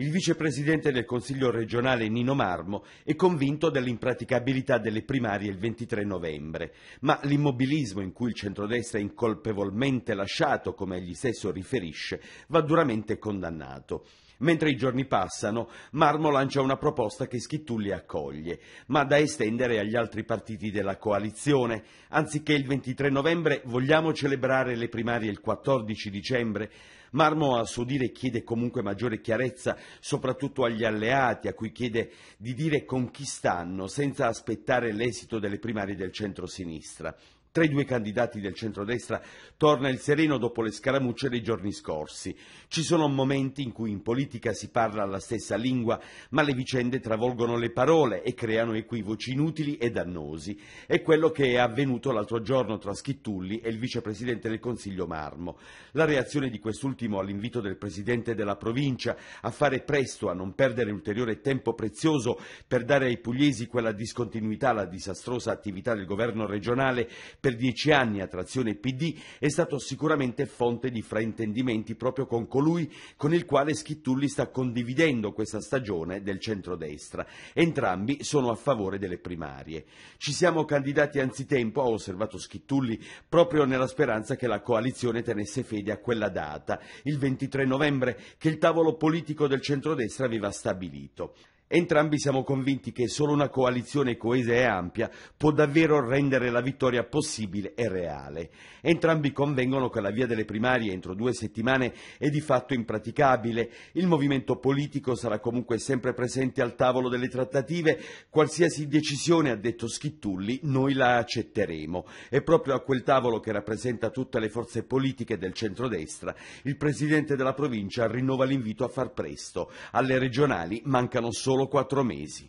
Il vicepresidente del Consiglio regionale Nino Marmo è convinto dell'impraticabilità delle primarie il 23 novembre, ma l'immobilismo in cui il centrodestra è incolpevolmente lasciato, come egli stesso riferisce, va duramente condannato. Mentre i giorni passano, Marmo lancia una proposta che Schittulli accoglie, ma da estendere agli altri partiti della coalizione. Anziché il 23 novembre vogliamo celebrare le primarie il 14 dicembre? Marmo a suo dire chiede comunque maggiore chiarezza, soprattutto agli alleati, a cui chiede di dire con chi stanno, senza aspettare l'esito delle primarie del centro-sinistra. Tra i due candidati del centrodestra torna il sereno dopo le scaramucce dei giorni scorsi. Ci sono momenti in cui in politica si parla la stessa lingua, ma le vicende travolgono le parole e creano equivoci inutili e dannosi. È quello che è avvenuto l'altro giorno tra Schittulli e il vicepresidente del Consiglio Marmo. La reazione di quest'ultimo all'invito del presidente della provincia a fare presto, a non perdere ulteriore tempo prezioso per dare ai pugliesi quella discontinuità alla disastrosa attività del governo regionale per dieci anni a trazione PD, è stato sicuramente fonte di fraintendimenti proprio con colui con il quale Schittulli sta condividendo questa stagione del centrodestra. Entrambi sono a favore delle primarie. Ci siamo candidati anzitempo, ha osservato Schittulli, proprio nella speranza che la coalizione tenesse fede a quella data, il 23 novembre, che il tavolo politico del centrodestra aveva stabilito. Entrambi siamo convinti che solo una coalizione coesa e ampia può davvero rendere la vittoria possibile e reale. Entrambi convengono che la via delle primarie entro due settimane è di fatto impraticabile. Il movimento politico sarà comunque sempre presente al tavolo delle trattative. Qualsiasi decisione, ha detto Schittulli, noi la accetteremo. E proprio a quel tavolo che rappresenta tutte le forze politiche del centrodestra, il presidente della provincia rinnova l'invito a far presto. Alle regionali mancano solo solo quattro mesi.